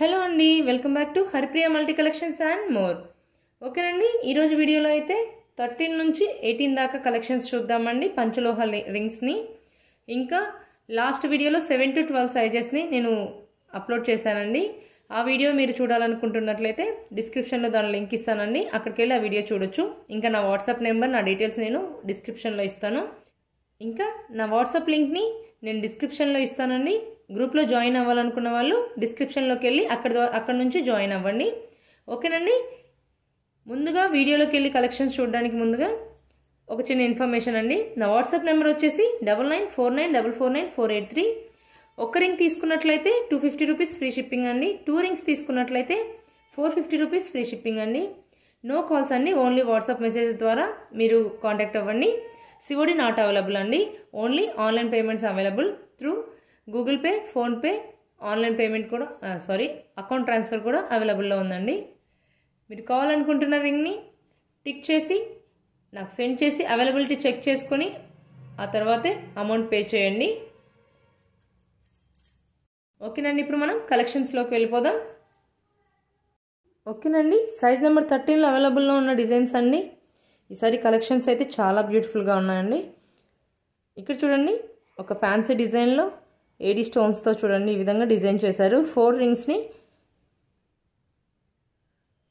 hello అండి welcome back to Haripriya multi collections and more ఓకేనండి ఈరోజు వీడియోలో అయితే థర్టీన్ నుంచి ఎయిటీన్ దాకా కలెక్షన్స్ చూద్దామండి పంచలోహ రింగ్స్ని ఇంకా లాస్ట్ వీడియోలో సెవెన్ టు ట్వెల్వ్ సైజెస్ని నేను అప్లోడ్ చేశానండి ఆ వీడియో మీరు చూడాలనుకుంటున్నట్లయితే డిస్క్రిప్షన్లో దాని లింక్ ఇస్తానండి అక్కడికి వెళ్ళి ఆ వీడియో చూడొచ్చు ఇంకా నా వాట్సాప్ నెంబర్ నా డీటెయిల్స్ నేను డిస్క్రిప్షన్లో ఇస్తాను ఇంకా నా వాట్సాప్ లింక్ని నేను డిస్క్రిప్షన్లో ఇస్తానండి గ్రూప్లో జాయిన్ అవ్వాలనుకున్న వాళ్ళు డిస్క్రిప్షన్లోకి వెళ్ళి అక్కడ అక్కడ నుంచి జాయిన్ అవ్వండి ఓకేనండి ముందుగా వీడియోలోకి వెళ్ళి కలెక్షన్స్ చూడడానికి ముందుగా ఒక చిన్న ఇన్ఫర్మేషన్ అండి నా వాట్సాప్ నెంబర్ వచ్చేసి double nine four nine double four nine four eight three ఒక్క రింగ్ తీసుకున్నట్లయితే two fifty rupees free shipping అండి టూ రింగ్స్ తీసుకున్నట్లయితే four fifty rupees free shipping అండి నో కాల్స్ అండి ఓన్లీ వాట్సాప్ మెసేజ్ ద్వారా మీరు కాంటాక్ట్ అవ్వండి సివోడి నాట్ అవైలబుల్ అండి only online payments available through Google Pay PhonePe online payment కూడా sorry account transfer కూడా అవైలబుల్లో ఉందండి మీరు కావాలనుకుంటున్న రింగ్ని టిక్ చేసి నాకు సెండ్ చేసి అవైలబిలిటీ చెక్ చేసుకొని ఆ తర్వాతే అమౌంట్ పే చేయండి ఓకేనండి ఇప్పుడు మనం కలెక్షన్స్లోకి వెళ్ళిపోదాం ఓకేనండి సైజ్ నెంబర్ థర్టీన్లో అవైలబుల్లో ఉన్న డిజైన్స్ అండి ఈసారి కలెక్షన్స్ అయితే చాలా బ్యూటిఫుల్గా ఉన్నాయండి ఇక్కడ చూడండి ఒక ఫ్యాన్సీ డిజైన్లో ఏడీ స్టోన్స్తో చూడండి ఈ విధంగా డిజైన్ చేశారు ఫోర్ రింగ్స్ని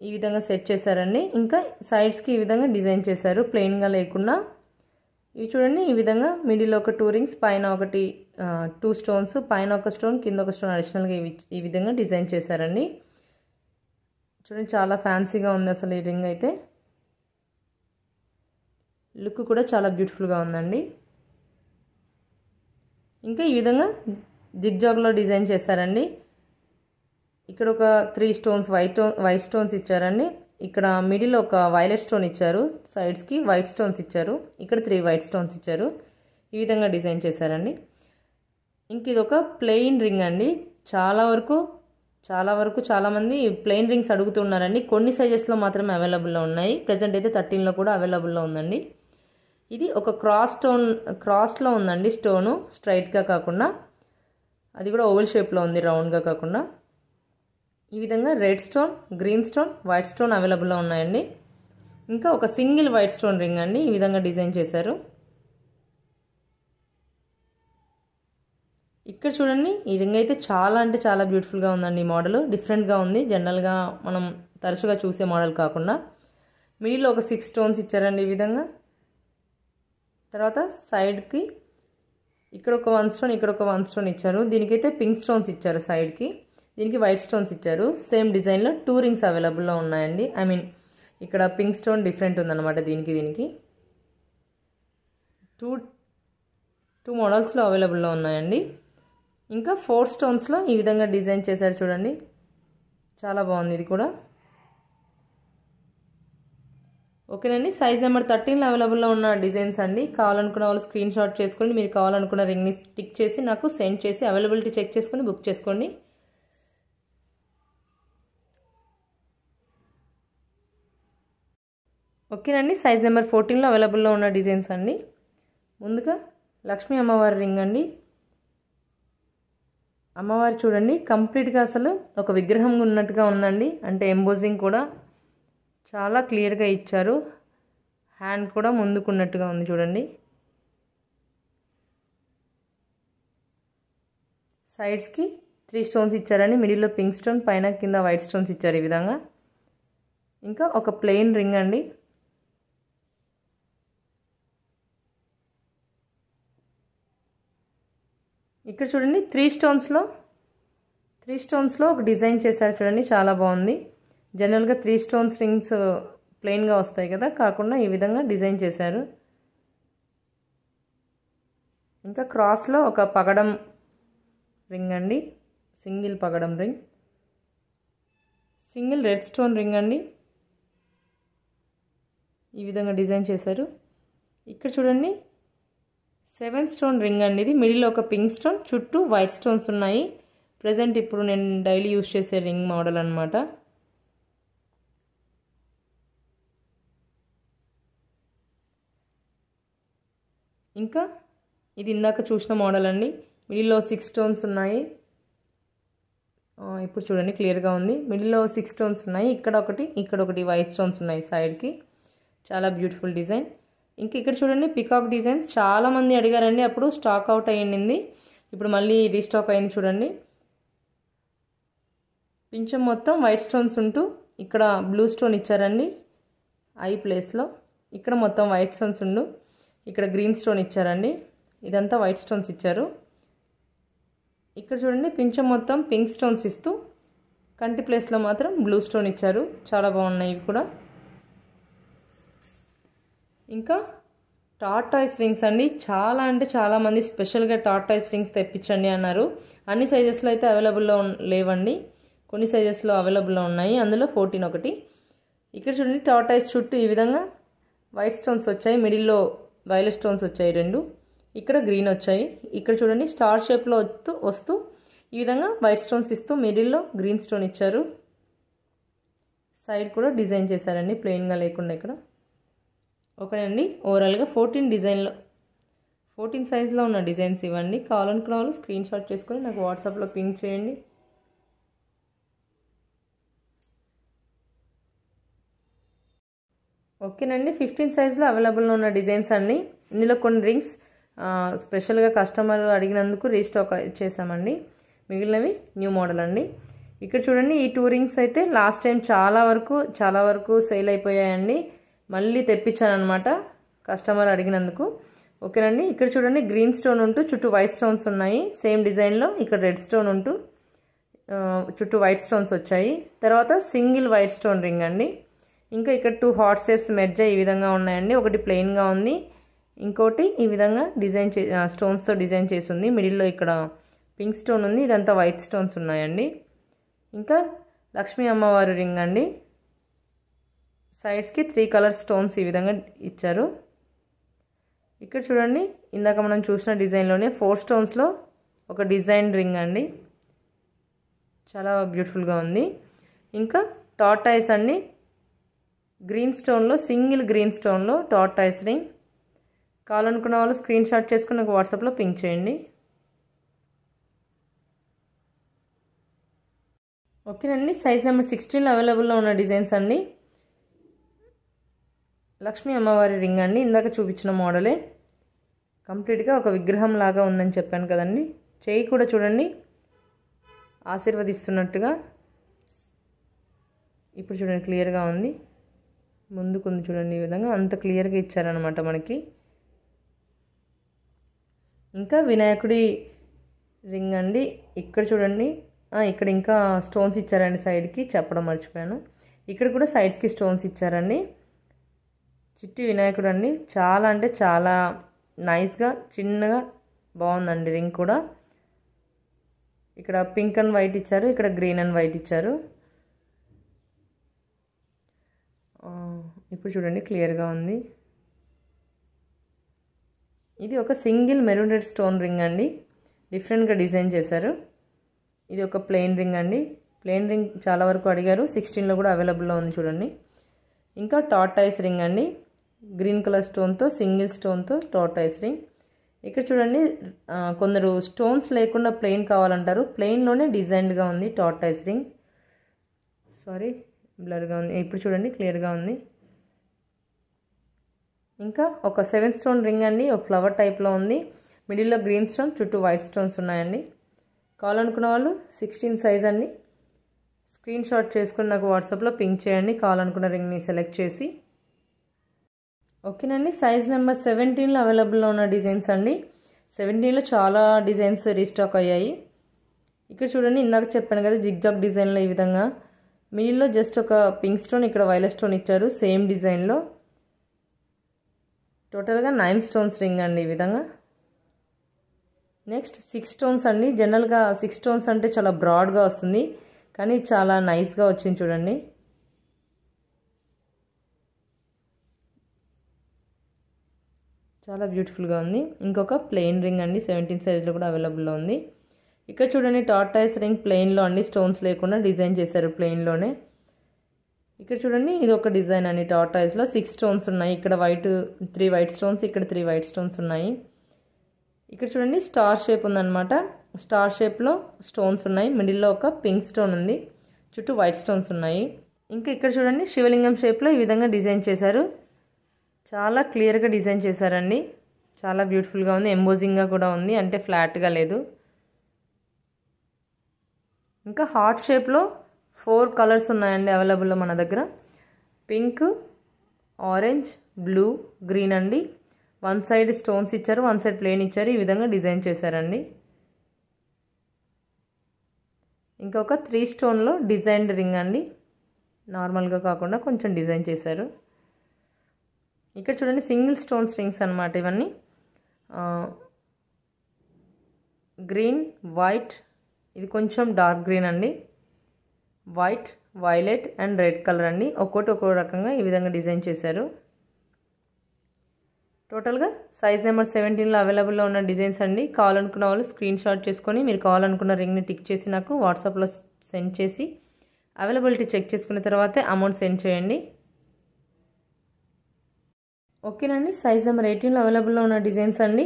ఈ విధంగా సెట్ చేశారండి ఇంకా సైడ్స్కి ఈ విధంగా డిజైన్ చేశారు ప్లెయిన్గా లేకుండా ఇవి చూడండి ఈ విధంగా మిడిల్ ఒక టూ రింగ్స్ పైన ఒకటి టూ స్టోన్స్ పైన ఒక స్టోన్ కింద ఒక స్టోన్ అడిషనల్గా ఈ విధంగా డిజైన్ చేశారండి చూడండి చాలా ఫ్యాన్సీగా ఉంది అసలు ఈ రింగ్ అయితే లుక్ కూడా చాలా బ్యూటిఫుల్గా ఉందండి ఇంకా ఈ విధంగా జిగ్జాగ్లో డిజైన్ చేశారండి ఇక్కడ ఒక three stones white white stones ఇచ్చారండి ఇక్కడ మిడిల్ ఒక వైలెట్ స్టోన్ ఇచ్చారు సైడ్స్కి వైట్ స్టోన్స్ ఇచ్చారు ఇక్కడ త్రీ వైట్ స్టోన్స్ ఇచ్చారు ఈ విధంగా డిజైన్ చేశారండి ఇంక ఇది ఒక ప్లెయిన్ రింగ్ అండి చాలా వరకు చాలా వరకు చాలామంది ప్లెయిన్ రింగ్స్ అడుగుతున్నారండి కొన్ని సైజెస్లో మాత్రమే అవైలబుల్లో ఉన్నాయి ప్రజెంట్ అయితే థర్టీన్లో కూడా అవైలబుల్లో ఉందండి ఇది ఒక క్రాస్ స్టోన్ క్రాస్లో ఉందండి స్టోను స్ట్రైట్గా కాకుండా అది కూడా ఓవెల్ షేప్లో ఉంది రౌండ్గా కాకుండా ఈ విధంగా red stone green stone white stone అవైలబుల్లో ఉన్నాయండి ఇంకా ఒక సింగిల్ వైట్ స్టోన్ రింగ్ అండి ఈ విధంగా డిజైన్ చేశారు ఇక్కడ చూడండి ఈ రింగ్ అయితే చాలా అంటే చాలా బ్యూటిఫుల్గా ఉందండి ఈ మోడల్ డిఫరెంట్గా ఉంది జనరల్గా మనం తరచుగా చూసే మోడల్ కాకుండా మిడిల్లో ఒక సిక్స్ స్టోన్స్ ఇచ్చారండి ఈ విధంగా తర్వాత సైడ్కి ఇక్కడ ఒక వన్ స్టోన్ ఇక్కడ ఒక వన్ స్టోన్ ఇచ్చారు దీనికైతే పింక్ స్టోన్స్ ఇచ్చారు సైడ్కి దీనికి వైట్ స్టోన్స్ ఇచ్చారు సేమ్ డిజైన్లో టూ రింగ్స్ అవైలబుల్లో ఉన్నాయండి ఐ మీన్ ఇక్కడ పింక్ స్టోన్ డిఫరెంట్ ఉందన్నమాట దీనికి దీనికి టూ టూ మోడల్స్లో అవైలబుల్లో ఉన్నాయండి ఇంకా ఫోర్ స్టోన్స్లో ఈ విధంగా డిజైన్ చేశారు చూడండి చాలా బాగుంది ఇది కూడా ఓకేనండి సైజ్ నెంబర్ థర్టీన్లో అవైలబుల్లో ఉన్న డిజైన్స్ అండి కావాలనుకున్న వాళ్ళు స్క్రీన్ షాట్ చేసుకొని మీరు కావాలనుకున్న రింగ్ని టిక్ చేసి నాకు సెండ్ చేసి అవైలబిలిటీ చెక్ చేసుకొని బుక్ చేసుకోండి ఓకేనండి సైజ్ నెంబర్ ఫోర్టీన్లో అవైలబుల్లో ఉన్న డిజైన్స్ అండి ముందుగా లక్ష్మీ అమ్మవారి రింగ్ అండి అమ్మవారు చూడండి కంప్లీట్గా అసలు ఒక విగ్రహం ఉన్నట్టుగా ఉందండి అంటే ఎంబోజింగ్ కూడా చాలా క్లియర్గా ఇచ్చారు హ్యాండ్ కూడా ముందుకున్నట్టుగా ఉంది చూడండి సైడ్స్కి త్రీ స్టోన్స్ ఇచ్చారని మిడిల్లో పింక్ స్టోన్ పైన కింద వైట్ స్టోన్స్ ఇచ్చారు ఈ విధంగా ఇంకా ఒక ప్లెయిన్ రింగ్ అండి ఇక్కడ చూడండి త్రీ స్టోన్స్లో త్రీ స్టోన్స్లో ఒక డిజైన్ చేశారు చూడండి చాలా బాగుంది జనరల్గా త్రీ స్టోన్ రింగ్స్ ప్లెయిన్గా వస్తాయి కదా కాకుండా ఈ విధంగా డిజైన్ చేశారు ఇంకా క్రాస్లో ఒక పగడం రింగ్ అండి సింగిల్ పగడం ring single red stone ring అండి ఈ విధంగా డిజైన్ చేశారు ఇక్కడ చూడండి సెవెన్ స్టోన్ రింగ్ అండి ఇది మిడిల్లో ఒక పింక్ స్టోన్ చుట్టూ వైట్ స్టోన్స్ ఉన్నాయి ప్రజెంట్ ఇప్పుడు నేను డైలీ యూజ్ చేసే రింగ్ మోడల్ అనమాట ఇంకా ఇది ఇందాక చూసిన మోడల్ అండి మిడిల్లో సిక్స్ స్టోన్స్ ఉన్నాయి ఇప్పుడు చూడండి క్లియర్గా ఉంది మిడిల్లో సిక్స్ స్టోన్స్ ఉన్నాయి ఇక్కడ ఒకటి ఇక్కడ ఒకటి వైట్ స్టోన్స్ ఉన్నాయి సైడ్కి చాలా బ్యూటిఫుల్ డిజైన్ ఇంక ఇక్కడ చూడండి పికాక్ డిజైన్స్ చాలామంది అడిగారండి అప్పుడు స్టాక్ అవుట్ అయ్యింది ఇప్పుడు మళ్ళీ రీస్టాక్ అయింది చూడండి పింఛం మొత్తం వైట్ స్టోన్స్ ఉంటూ ఇక్కడ బ్లూ స్టోన్ ఇచ్చారండి ఐ ప్లేస్లో ఇక్కడ మొత్తం వైట్ స్టోన్స్ ఉండు ఇక్కడ గ్రీన్ స్టోన్ ఇచ్చారండి ఇదంతా వైట్ స్టోన్స్ ఇచ్చారు ఇక్కడ చూడండి పింఛం మొత్తం పింక్ స్టోన్స్ ఇస్తూ కంటి ప్లేస్లో మాత్రం బ్లూ స్టోన్ ఇచ్చారు చాలా బాగున్నాయి ఇవి కూడా ఇంకా టార్టాయిస్ రింగ్స్ అండి చాలా అంటే చాలామంది స్పెషల్గా టార్టాయిస్ రింగ్స్ తెప్పించండి అన్నారు అన్ని సైజెస్లో అయితే అవైలబుల్లో లేవండి కొన్ని సైజెస్లో అవైలబుల్లో ఉన్నాయి అందులో ఫోర్టీన్ ఒకటి ఇక్కడ చూడండి టార్టాయిస్ చుట్టూ ఈ విధంగా వైట్ స్టోన్స్ వచ్చాయి మిడిల్లో వైలెట్ స్టోన్స్ వచ్చాయి రెండు ఇక్కడ గ్రీన్ వచ్చాయి ఇక్కడ చూడండి స్టార్ షేప్లో వస్తూ వస్తూ ఈ విధంగా వైట్ స్టోన్స్ ఇస్తూ మిడిల్లో గ్రీన్ స్టోన్ ఇచ్చారు సైడ్ కూడా డిజైన్ చేశారండి ప్లెయిన్గా లేకుండా ఇక్కడ అండి ఓవరాల్గా ఫోర్టీన్ డిజైన్లో ఫోర్టీన్ సైజ్లో ఉన్న డిజైన్స్ ఇవ్వండి కావాలనుకున్న వాళ్ళు స్క్రీన్ షాట్ చేసుకుని నాకు వాట్సాప్లో పింక్ చేయండి ఓకేనండి ఫిఫ్టీన్ సైజ్లో అవైలబుల్లో ఉన్న డిజైన్స్ అండి ఇందులో కొన్ని రింగ్స్ స్పెషల్గా కస్టమర్ అడిగినందుకు రీస్టాక్ చేసామండి మిగిలినవి న్యూ మోడల్ అండి ఇక్కడ చూడండి ఈ టూ రింగ్స్ అయితే లాస్ట్ టైం చాలా వరకు చాలా వరకు సేల్ అయిపోయాయండి మళ్ళీ తెప్పించానమాట కస్టమర్ అడిగినందుకు ఓకేనండి ఇక్కడ చూడండి గ్రీన్ స్టోన్ ఉంటూ చుట్టూ వైట్ స్టోన్స్ ఉన్నాయి సేమ్ డిజైన్లో ఇక్కడ రెడ్ స్టోన్ ఉంటూ చుట్టూ వైట్ స్టోన్స్ వచ్చాయి తర్వాత సింగిల్ వైట్ స్టోన్ రింగ్ అండి ఇంకా ఇక్కడ టూ హార్ట్ షేప్స్ మెర్జ్ ఈ విధంగా ఉన్నాయండి ఒకటి ప్లెయిన్గా ఉంది ఇంకోటి ఈ విధంగా డిజైన్ చే స్టోన్స్తో డిజైన్ చేసి ఉంది మిడిల్లో ఇక్కడ పింక్ స్టోన్ ఉంది ఇదంతా వైట్ స్టోన్స్ ఉన్నాయండి ఇంకా లక్ష్మీ అమ్మవారి రింగ్ అండి సైడ్స్కి త్రీ కలర్ స్టోన్స్ ఈ విధంగా ఇచ్చారు ఇక్కడ చూడండి ఇందాక మనం చూసిన డిజైన్లోనే ఫోర్ స్టోన్స్లో ఒక డిజైన్ రింగ్ అండి చాలా బ్యూటిఫుల్గా ఉంది ఇంకా టాటాయిస్ అండి గ్రీన్ స్టోన్లో సింగిల్ గ్రీన్ స్టోన్లో టాటాయిస్ రింగ్ కావాలనుకున్న వాళ్ళు స్క్రీన్ షాట్ చేసుకుని నాకు వాట్సాప్లో పింక్ చేయండి ఓకేనండి సైజ్ నెంబర్ సిక్స్టీన్లో అవైలబుల్లో ఉన్న డిజైన్స్ అండి లక్ష్మీ అమ్మవారి రింగ్ అండి ఇందాక చూపించిన మోడలే కంప్లీట్గా ఒక విగ్రహం లాగా ఉందని చెప్పాను కదండి చేయి కూడా చూడండి ఆశీర్వదిస్తున్నట్టుగా ఇప్పుడు చూడండి క్లియర్గా ఉంది ముందుకుంది చూడండి ఈ విధంగా అంత క్లియర్గా ఇచ్చారనమాట మనకి ఇంకా వినాయకుడి రింగ్ అండి ఇక్కడ చూడండి ఇక్కడ ఇంకా స్టోన్స్ ఇచ్చారండి సైడ్కి చెప్పడం మర్చిపోయాను ఇక్కడ కూడా సైడ్స్కి స్టోన్స్ ఇచ్చారండి చిట్టి వినాయకుడు అండి చాలా అంటే చాలా నైస్గా చిన్నగా బాగుందండి రింగ్ కూడా ఇక్కడ పింక్ అండ్ వైట్ ఇచ్చారు ఇక్కడ గ్రీన్ అండ్ వైట్ ఇచ్చారు ఇప్పుడు చూడండి క్లియర్గా ఉంది ఇది ఒక single maroon red stone ring అండి డిఫరెంట్గా డిజైన్ చేశారు ఇది ఒక ప్లెయిన్ రింగ్ అండి ప్లెయిన్ రింగ్ చాలా వరకు అడిగారు సిక్స్టీన్లో కూడా అవైలబుల్లో ఉంది చూడండి ఇంకా టాటైస్ రింగ్ అండి గ్రీన్ కలర్ స్టోన్తో సింగిల్ స్టోన్తో టాటైస్ రింగ్ ఇక్కడ చూడండి కొందరు స్టోన్స్ లేకుండా ప్లెయిన్ కావాలంటారు ప్లెయిన్లోనే డిజైన్డ్గా ఉంది టాటైస్ రింగ్ సారీ బ్లర్గా ఉంది ఇప్పుడు చూడండి క్లియర్గా ఉంది ఇంకా ఒక సెవెన్ స్టోన్ రింగ్ అండి ఒక ఫ్లవర్ టైప్లో ఉంది మిడిల్లో గ్రీన్ స్టోన్ చుట్టూ వైట్ స్టోన్స్ ఉన్నాయండి కావాలనుకున్న వాళ్ళు సిక్స్టీన్ సైజ్ అండి స్క్రీన్ షాట్ చేసుకుని నాకు వాట్సాప్లో పింక్ చేయండి కావాలనుకున్న రింగ్ని సెలెక్ట్ చేసి ఓకేనండి సైజ్ నెంబర్ సెవెంటీన్లో అవైలబుల్లో ఉన్న డిజైన్స్ అండి సెవెంటీన్లో చాలా డిజైన్స్ రీస్టాక్ అయ్యాయి ఇక్కడ చూడండి ఇందాక చెప్పాను కదా జిగ్జాగ్ డిజైన్లో ఈ విధంగా మిడిల్లో జస్ట్ ఒక పింక్ స్టోన్ ఇక్కడ వైలెట్ స్టోన్ ఇచ్చారు సేమ్ డిజైన్లో టోటల్గా నైన్ స్టోన్స్ రింగ్ అండి ఈ విధంగా నెక్స్ట్ సిక్స్ స్టోన్స్ అండి జనరల్గా సిక్స్ స్టోన్స్ అంటే చాలా బ్రాడ్గా వస్తుంది కానీ చాలా నైస్గా వచ్చింది చూడండి చాలా బ్యూటిఫుల్గా ఉంది ఇంకొక ప్లెయిన్ రింగ్ అండి సెవెంటీన్ సైజ్లో కూడా అవైలబుల్లో ఉంది ఇక్కడ చూడండి టాటాయిస్ రింగ్ ప్లెయిన్లో అండి స్టోన్స్ లేకుండా డిజైన్ చేశారు ప్లెయిన్లోనే ఇక్కడ చూడండి ఇది ఒక డిజైన్ అండి టాటాయిస్లో సిక్స్ స్టోన్స్ ఉన్నాయి ఇక్కడ వైట్ త్రీ వైట్ స్టోన్స్ ఇక్కడ త్రీ వైట్ స్టోన్స్ ఉన్నాయి ఇక్కడ చూడండి స్టార్ షేప్ ఉందన్నమాట స్టార్ షేప్లో స్టోన్స్ ఉన్నాయి మిడిల్లో ఒక పింక్ స్టోన్ ఉంది చుట్టూ వైట్ స్టోన్స్ ఉన్నాయి ఇంకా ఇక్కడ చూడండి శివలింగం షేప్లో ఈ విధంగా డిజైన్ చేశారు చాలా క్లియర్గా డిజైన్ చేశారండి చాలా బ్యూటిఫుల్గా ఉంది ఎంబోజింగ్గా కూడా ఉంది అంటే ఫ్లాట్గా లేదు ఇంకా హార్ట్ షేప్లో ఫోర్ కలర్స్ ఉన్నాయండి అవైలబుల్లో మన దగ్గర పింక్ ఆరెంజ్ బ్లూ గ్రీన్ అండి వన్ సైడ్ స్టోన్స్ ఇచ్చారు వన్ సైడ్ ప్లేన్ ఇచ్చారు ఈ విధంగా డిజైన్ చేశారండి ఇంకొక త్రీ స్టోన్లో డిజైన్డ్ రింగ్ అండి నార్మల్గా కాకుండా కొంచెం డిజైన్ చేశారు ఇక్కడ చూడండి సింగిల్ స్టోన్స్ రింగ్స్ అనమాట ఇవన్నీ గ్రీన్ వైట్ ఇది కొంచెం డార్క్ గ్రీన్ అండి white violet and red colour అండి ఒక్కోటి ఒక్కో రకంగా ఈ విధంగా డిజైన్ చేశారు టోటల్గా సైజ్ నెంబర్ సెవెంటీన్లో అవైలబుల్లో ఉన్న డిజైన్స్ అండి కావాలనుకున్న వాళ్ళు స్క్రీన్ షాట్ చేసుకొని మీరు కావాలనుకున్న రింగ్ని టిక్ చేసి నాకు వాట్సాప్లో సెండ్ చేసి అవైలబిలిటీ చెక్ చేసుకున్న తర్వాతే అమౌంట్ సెండ్ చేయండి ఓకేనండి సైజ్ నెంబర్ ఎయిటీన్లో అవైలబుల్లో ఉన్న డిజైన్స్ అండి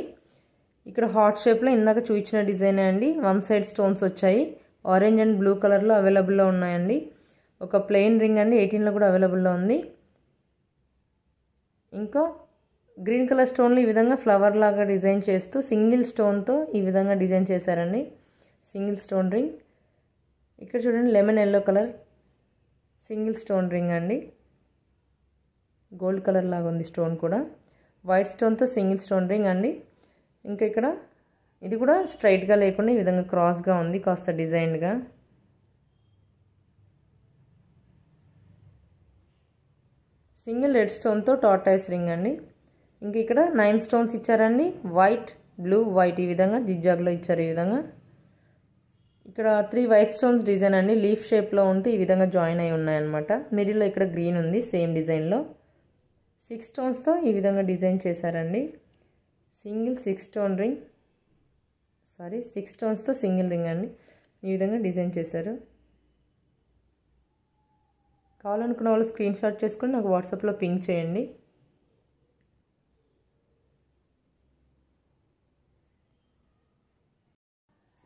ఇక్కడ హాట్ షేప్లో ఇందాక చూపించిన డిజైనే అండి వన్ సైడ్ స్టోన్స్ వచ్చాయి ఆరెంజ్ అండ్ బ్లూ కలర్లో అవైలబుల్లో ఉన్నాయండి ఒక ప్లెయిన్ రింగ్ అండి ఎయిటీన్లో కూడా అవైలబుల్లో ఉంది ఇంకా గ్రీన్ కలర్ స్టోన్లు ఈ విధంగా ఫ్లవర్ లాగా డిజైన్ చేస్తూ సింగిల్ స్టోన్తో ఈ విధంగా డిజైన్ చేశారండి సింగిల్ స్టోన్ రింగ్ ఇక్కడ చూడండి lemon yellow colour single stone ring అండి గోల్డ్ కలర్ లాగా ఉంది స్టోన్ కూడా వైట్ స్టోన్తో సింగిల్ స్టోన్ రింగ్ అండి ఇంకా ఇక్కడ ఇది కూడా స్ట్రైట్గా లేకుండా ఈ విధంగా క్రాస్గా ఉంది కాస్త డిజైన్గా సింగిల్ రెడ్ స్టోన్తో టాటాయిస్ రింగ్ అండి ఇంక ఇక్కడ నైన్ స్టోన్స్ ఇచ్చారండి వైట్ బ్లూ వైట్ ఈ విధంగా జిగ్జాగ్లో ఇచ్చారు ఈ విధంగా ఇక్కడ త్రీ వైట్ స్టోన్స్ డిజైన్ అండి లీఫ్ షేప్లో ఉంటే ఈ విధంగా జాయిన్ అయి ఉన్నాయన్నమాట మిడిల్లో ఇక్కడ గ్రీన్ ఉంది సేమ్ డిజైన్లో సిక్స్ స్టోన్స్తో ఈ విధంగా డిజైన్ చేశారండి single six stone ring sorry six స్టోన్స్తో సింగిల్ రింగ్ అండి ఈ విధంగా డిజైన్ చేశారు కావాలనుకున్న వాళ్ళు స్క్రీన్ షాట్ చేసుకుని నాకు వాట్సాప్లో పింక్ చేయండి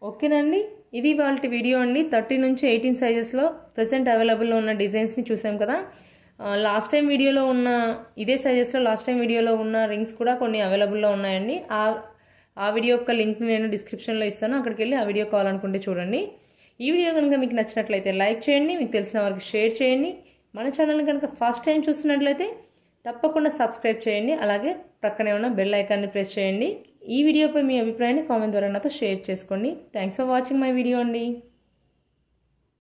ఓకేనండి ఇది వాళ్ళ వీడియో అండి థర్టీ నుంచి ఎయిటీన్ సైజెస్లో ప్రజెంట్ అవైలబుల్లో ఉన్న డిజైన్స్ని చూసాం కదా లాస్ట్ టైం వీడియోలో ఉన్న ఇదే సైజెస్లో లాస్ట్ టైం వీడియోలో ఉన్న రింగ్స్ కూడా కొన్ని అవైలబుల్లో ఉన్నాయండి ఆ వీడియో యొక్క లింక్ నేను డిస్క్రిప్షన్లో ఇస్తాను అక్కడికి వెళ్ళి ఆ వీడియో కావాలనుకుంటే చూడండి ఈ వీడియో కనుక మీకు నచ్చినట్లయితే లైక్ చేయండి మీకు తెలిసిన వారికి షేర్ చేయండి మన ఛానల్ని కనుక ఫస్ట్ టైం చూస్తున్నట్లయితే తప్పకుండా సబ్స్క్రైబ్ చేయండి అలాగే ప్రక్కనే ఉన్న బెల్ ఐకాన్ని ప్రెస్ చేయండి ఈ వీడియోపై మీ అభిప్రాయాన్ని కామెంట్ ద్వారా నాతో షేర్ చేసుకోండి thanks for watching my video అండి